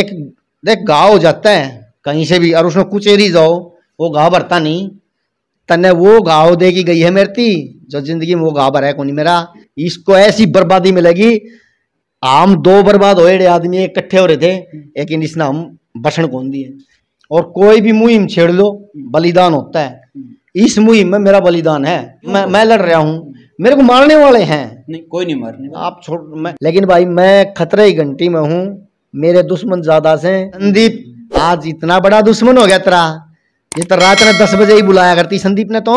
एक देख गाँव जाता है कहीं से भी और उसमें कुछ एरी जाओ वो गाँव भरता नहीं तने वो गाँव देगी गई है मेरती जो जिंदगी में वो गाँव भरा है कौन मेरा इसको ऐसी बर्बादी मिलेगी आम दो बर्बाद होए आदमी इकट्ठे हो रहे थे लेकिन इसने हम बसन कौन दिए और कोई भी मुहिम छेड़ लो बलिदान होता है इस मुहिम में मेरा बलिदान है मैं मैं लड़ रहा हूँ मेरे को मारने वाले हैं नहीं कोई नहीं मारने आप छोड़ मैं लेकिन भाई मैं खतरे की घंटी में हूँ मेरे दुश्मन ज्यादा से संदीप आज इतना बड़ा दुश्मन हो गया तेरा ये तो रात ने दस बजे ही बुलाया करती संदीप ने तो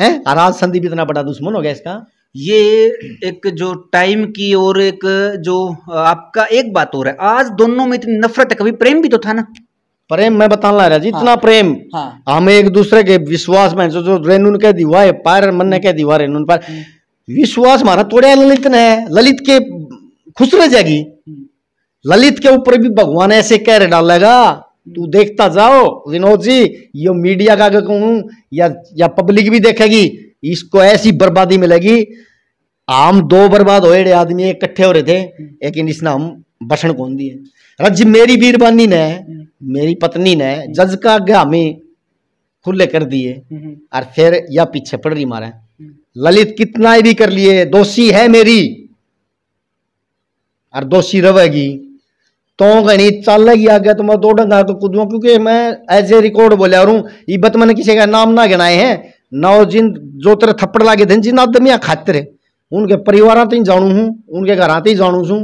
है आज संदीप इतना बड़ा दुश्मन हो गया इसका ये एक जो टाइम की और एक जो आपका एक बात और है आज दोनों में इतनी नफरत है कभी प्रेम भी तो था ना प्रेम मैं बता ला रहा जी इतना हाँ, प्रेम हाँ, हमें एक दूसरे के विश्वास में जो जो रेनुन के दीवा है पार मन ने कह दीवा रेनुन पार हम्म। विश्वास मारा तोड़े ललित ने ललित के खुश रह जाएगी हम्म। ललित के ऊपर भी भगवान ऐसे कह रहे डालेगा तू देखता जाओ विनोद जी ये मीडिया का कहूं या या पब्लिक भी देखेगी इसको ऐसी बर्बादी मिलेगी आम दो बर्बाद हो रहे आदमी इकट्ठे हो रहे थे लेकिन इसने हम भाषण कौन दिए रज मेरी वीरबानी ने मेरी पत्नी ने जज का आगे हमें खुले कर दिए और फिर या पीछे पड़ रही मारे ललित कितना भी कर लिए दोषी है मेरी और दोषी रवेगी तो घनी चल ही आ गया तो मैं दो डंगा तो कूदूंगा क्योंकि मैं एज ए रिकॉर्ड बोलिया रू ये बत मैंने किसी का नाम ना गिनाए हैं ना जिन जो तेरे थप्पड़ लागे थे जिन आदमिया खातिर उनके परिवार ही जाणू हूँ उनके घर आते ही जानू हूँ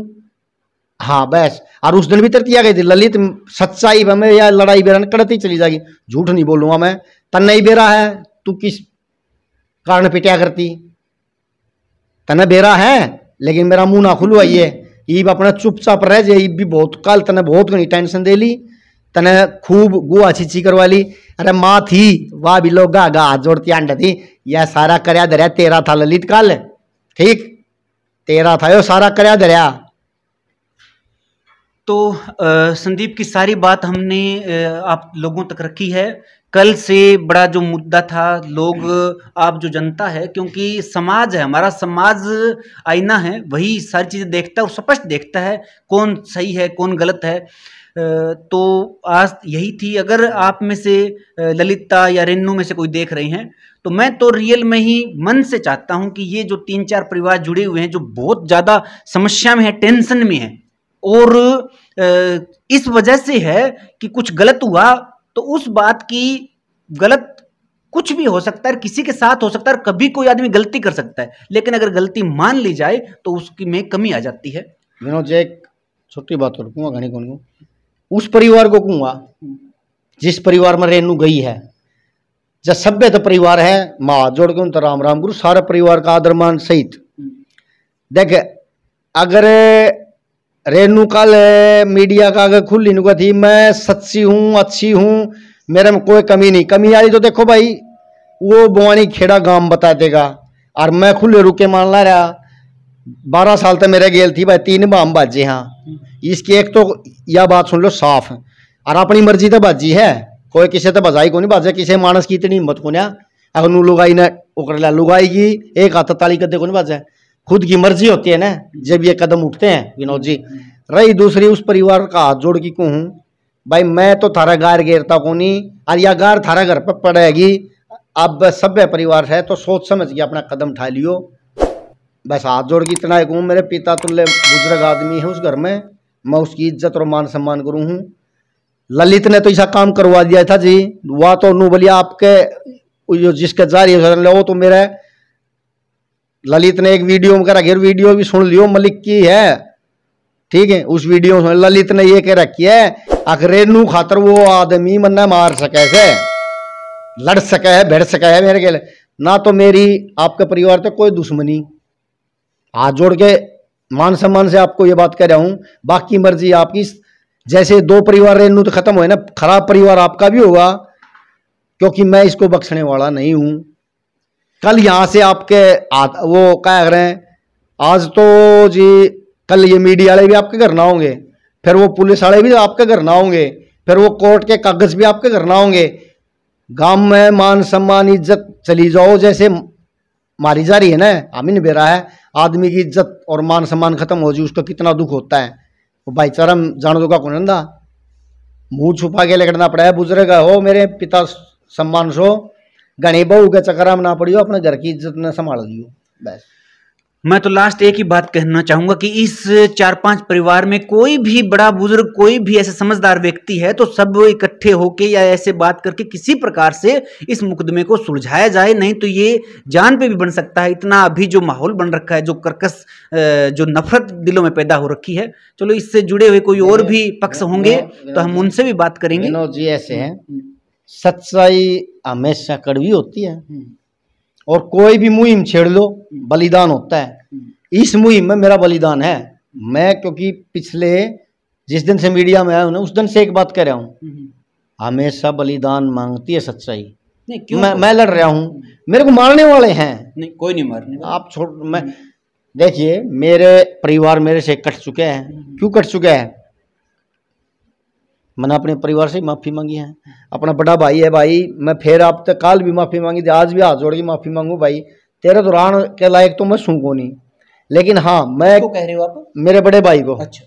हाँ बस और उस दिन भी आ गई थी ललित सच्चाई में या लड़ाई बेरा कड़ती चली जाएगी झूठ नहीं बोलूंगा मैं तन्ने ही बेरा है तू किस कारण पिटिया करती तन्ने बेरा है लेकिन मेरा मुंह ना खुलवाइए ईब अपना चुपचाप रह जाए ईब भी बहुत काल तने बहुत घनी टेंशन दे ली तने खूब गुआ छिची करवा ली अरे माँ थी वाह भी लोग गा गा हाथ जोड़ती अंड थी यह सारा कराया दरिया तेरा था ललित काल ठीक तेरा था यो सारा कराया दरिया तो संदीप की सारी बात हमने आप लोगों तक रखी है कल से बड़ा जो मुद्दा था लोग आप जो जनता है क्योंकि समाज है हमारा समाज आईना है वही सारी चीज़ें देखता है स्पष्ट देखता है कौन सही है कौन गलत है तो आज यही थी अगर आप में से ललिता या रेनू में से कोई देख रहे हैं तो मैं तो रियल में ही मन से चाहता हूं कि ये जो तीन चार परिवार जुड़े हुए हैं जो बहुत ज़्यादा समस्या में है टेंशन में है और इस वजह से है कि कुछ गलत हुआ तो उस बात की गलत कुछ भी हो सकता है किसी के साथ हो सकता है कभी कोई आदमी गलती कर सकता है लेकिन अगर गलती मान ली जाए तो उसकी में कमी आ जाती है विनोद जी एक छोटी बात रुकूंगा घनी को उस परिवार को कहूँगा जिस परिवार में रेनू गई है जब सभ्य तो परिवार है माँ जोड़ के उनका राम राम गुरु सारा परिवार का आदर मान सहित देख अगर रेनू कल मीडिया का अगर खुली इनका थी मैं सच्ची हूँ अच्छी हूँ मेरे में कोई कमी नहीं कमी आ रही तो देखो भाई वो बोवानी खेड़ा गांव बता देगा और मैं खुले रुके मान ला रहा बारह साल तक मेरा गेल थी भाई तीन बाम बाजे हाँ इसकी एक तो यह बात सुन लो साफ और अपनी मर्जी तो बाजी है कोई किसी तो बजाई को नहीं बाजा किसी मानस की इतनी हिम्मत को नहीं अगर लुगाई ने उकड़ लुगाई की एक हाथ ताली कदे को नहीं बाजा खुद की मर्जी होती है ना जब ये कदम उठते हैं विनोद जी रही दूसरी उस परिवार का हाथ जोड़ की कहूँ भाई मैं तो थारा गार गेरता को नहीं और या गार थारा घर पर पड़ेगी अब सभ्य परिवार है तो सोच समझ के अपना कदम उठा लियो बस हाथ जोड़ के इतना कहूँ मेरे पिता तुल्य तो बुजुर्ग आदमी है उस घर में मैं उसकी इज्जत और मान सम्मान करूँ हूँ ललित ने तो ऐसा काम करवा दिया था जी वह तो नू बलिया आपके जिसके जारी हो वो तो मेरा ललित ने एक वीडियो में कह रखी वीडियो भी सुन लियो मलिक की है ठीक है उस वीडियो में ललित ने ये कह रखी है अखरेनू खातर वो आदमी मन मार सके से लड़ सके है भिड़ सके है मेरे के ना तो मेरी आपके परिवार से कोई दुश्मनी हाथ जोड़ के मान सम्मान से आपको ये बात कह रहा हूं बाकी मर्जी आपकी जैसे दो परिवार रेनू तो खत्म हुए ना खराब परिवार आपका भी होगा क्योंकि मैं इसको बख्शने वाला नहीं हूं कल यहाँ से आपके वो क्या कह रहे हैं आज तो जी कल ये मीडिया वाले भी आपके घर ना होंगे फिर वो पुलिस वाले भी आपके घर ना होंगे फिर वो कोर्ट के कागज भी आपके घर ना होंगे गांव में मान सम्मान इज्जत चली जाओ जैसे मारी जा रही है ना आमिन बेरा है आदमी की इज्जत और मान सम्मान खत्म हो जी उसको कितना दुख होता है वो भाईचारा जान दूंगा कौन अंदा मुंह छुपा के लकड़ना पड़ा है बुजुर्ग हो मेरे पिता सम्मान सो घने बहू चक्कर में ना पड़ियो अपने घर की इज्जत ने संभाल लियो बस मैं तो लास्ट एक ही बात कहना चाहूंगा कि इस चार पांच परिवार में कोई भी बड़ा बुजुर्ग कोई भी ऐसा समझदार व्यक्ति है तो सब इकट्ठे होके या ऐसे बात करके किसी प्रकार से इस मुकदमे को सुलझाया जाए नहीं तो ये जान पे भी बन सकता है इतना अभी जो माहौल बन रखा है जो कर्कस जो नफरत दिलों में पैदा हो रखी है चलो इससे जुड़े हुए कोई और भी पक्ष होंगे तो हम उनसे भी बात करेंगे जी ऐसे हैं हम्म। सच्चाई हमेशा कड़वी होती है हम्म। और कोई भी मुहिम छेड़ लो हम्म। बलिदान होता है हम्म। इस मुहिम में मेरा बलिदान है मैं क्योंकि पिछले जिस दिन से मीडिया में आया हूँ ना उस दिन से एक बात कह रहा हूँ हमेशा बलिदान मांगती है सच्चाई नहीं क्यों मैं मैं लड़ रहा हूँ मेरे को मारने वाले हैं नहीं कोई नहीं मारने आप छोड़ मैं देखिए मेरे परिवार मेरे से कट चुके हैं क्यों कट चुके हैं मैंने अपने परिवार से माफ़ी मांगी है अपना बड़ा भाई है भाई मैं फिर आप तक तो कल भी माफ़ी मांगी थी आज भी हाथ जोड़ के माफ़ी मांगू भाई तेरे दौरान तो के लायक तो मैं सूखू नहीं लेकिन हाँ मैं तो कह रही हूँ आप मेरे बड़े भाई को अच्छा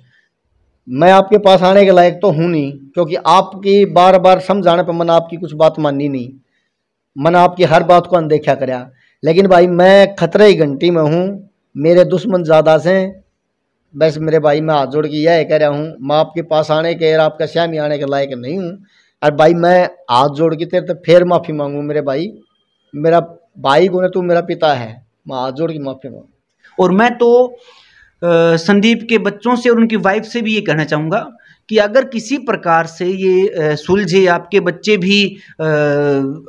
मैं आपके पास आने के लायक तो हूँ नहीं क्योंकि आपकी बार बार समझाने पर मैंने आपकी कुछ बात मानी नहीं मैंने आपकी हर बात को अनदेखा कराया लेकिन भाई मैं खतरे ही घंटी में हूँ मेरे दुश्मन ज़्यादा से बस मेरे भाई मैं हाथ जोड़ के यह कह रहा हूँ मैं आपके पास आने के यार आपका श्यामी आने के लायक नहीं हूँ अरे भाई मैं हाथ जोड़ के तेरे तो फिर माफ़ी मांगू मेरे भाई मेरा भाई को ना तू मेरा पिता है मैं हाथ जोड़ के माफ़ी मांगू और मैं तो आ, संदीप के बच्चों से और उनकी वाइफ से भी ये कहना चाहूँगा कि अगर किसी प्रकार से ये सुलझे आपके बच्चे भी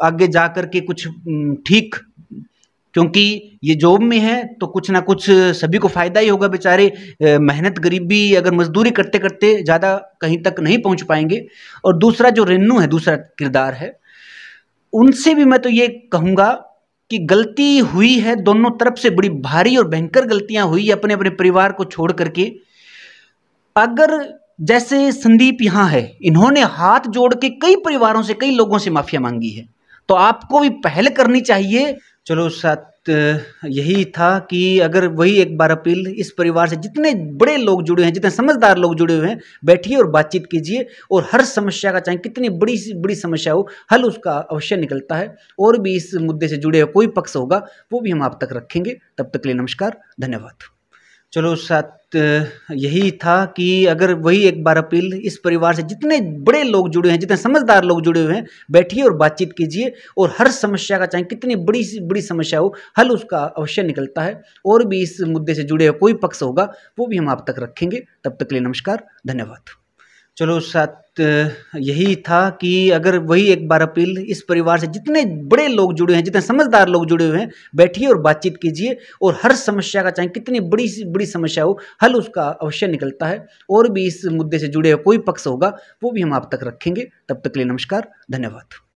आगे जा कर के कुछ ठीक क्योंकि ये जॉब में है तो कुछ ना कुछ सभी को फ़ायदा ही होगा बेचारे मेहनत गरीबी अगर मजदूरी करते करते ज़्यादा कहीं तक नहीं पहुंच पाएंगे और दूसरा जो रेनू है दूसरा किरदार है उनसे भी मैं तो ये कहूँगा कि गलती हुई है दोनों तरफ से बड़ी भारी और भयंकर गलतियाँ हुई अपने अपने परिवार को छोड़ करके अगर जैसे संदीप यहाँ है इन्होंने हाथ जोड़ के कई परिवारों से कई लोगों से माफ़िया मांगी है तो आपको भी पहल करनी चाहिए चलो साथ यही था कि अगर वही एक बार अपील इस परिवार से जितने बड़े लोग जुड़े हैं जितने समझदार लोग जुड़े हुए हैं बैठिए और बातचीत कीजिए और हर समस्या का चाहे कितनी बड़ी बड़ी समस्या हो हल उसका अवश्य निकलता है और भी इस मुद्दे से जुड़े हुए कोई पक्ष होगा वो भी हम आप तक रखेंगे तब तक के लिए नमस्कार धन्यवाद चलो साथ यही था कि अगर वही एक बार अपील इस परिवार से जितने बड़े लोग जुड़े हैं जितने समझदार लोग जुड़े हुए हैं बैठिए और बातचीत कीजिए और हर समस्या का चाहे कितनी बड़ी बड़ी समस्या हो हल उसका अवश्य निकलता है और भी इस मुद्दे से जुड़े हुए कोई पक्ष होगा वो भी हम आप तक रखेंगे तब तक के लिए नमस्कार धन्यवाद चलो साथ यही था कि अगर वही एक बार अपील इस परिवार से जितने बड़े लोग जुड़े हैं जितने समझदार लोग जुड़े हुए हैं बैठिए और बातचीत कीजिए और हर समस्या का चाहे कितनी बड़ी बड़ी समस्या हो हल उसका अवश्य निकलता है और भी इस मुद्दे से जुड़े हुए कोई पक्ष होगा वो भी हम आप तक रखेंगे तब तक के लिए नमस्कार धन्यवाद